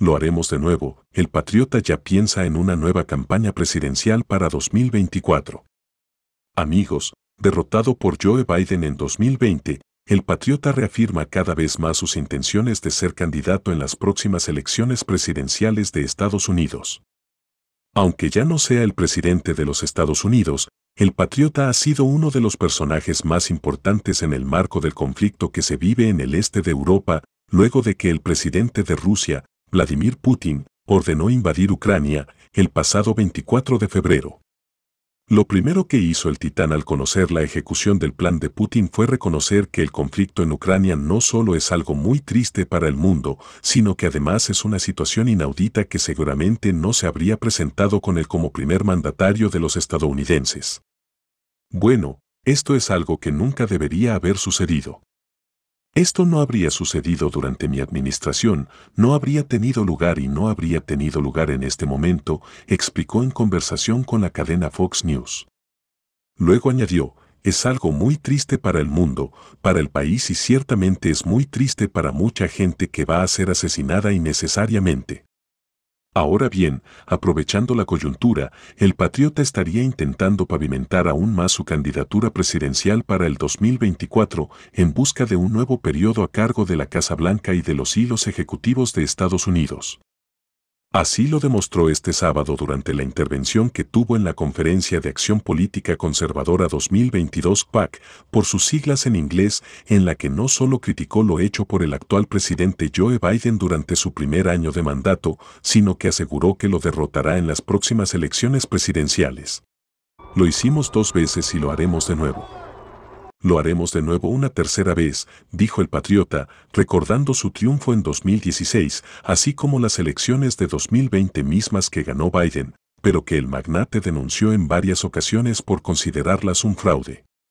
Lo haremos de nuevo. El patriota ya piensa en una nueva campaña presidencial para 2024. Amigos, derrotado por Joe Biden en 2020, el patriota reafirma cada vez más sus intenciones de ser candidato en las próximas elecciones presidenciales de Estados Unidos. Aunque ya no sea el presidente de los Estados Unidos, el patriota ha sido uno de los personajes más importantes en el marco del conflicto que se vive en el este de Europa, luego de que el presidente de Rusia, Vladimir Putin, ordenó invadir Ucrania el pasado 24 de febrero. Lo primero que hizo el titán al conocer la ejecución del plan de Putin fue reconocer que el conflicto en Ucrania no solo es algo muy triste para el mundo, sino que además es una situación inaudita que seguramente no se habría presentado con él como primer mandatario de los estadounidenses. Bueno, esto es algo que nunca debería haber sucedido. Esto no habría sucedido durante mi administración, no habría tenido lugar y no habría tenido lugar en este momento, explicó en conversación con la cadena Fox News. Luego añadió, es algo muy triste para el mundo, para el país y ciertamente es muy triste para mucha gente que va a ser asesinada innecesariamente. Ahora bien, aprovechando la coyuntura, el patriota estaría intentando pavimentar aún más su candidatura presidencial para el 2024 en busca de un nuevo periodo a cargo de la Casa Blanca y de los hilos ejecutivos de Estados Unidos. Así lo demostró este sábado durante la intervención que tuvo en la Conferencia de Acción Política Conservadora 2022 PAC, por sus siglas en inglés, en la que no solo criticó lo hecho por el actual presidente Joe Biden durante su primer año de mandato, sino que aseguró que lo derrotará en las próximas elecciones presidenciales. Lo hicimos dos veces y lo haremos de nuevo. Lo haremos de nuevo una tercera vez, dijo el patriota, recordando su triunfo en 2016, así como las elecciones de 2020 mismas que ganó Biden, pero que el magnate denunció en varias ocasiones por considerarlas un fraude.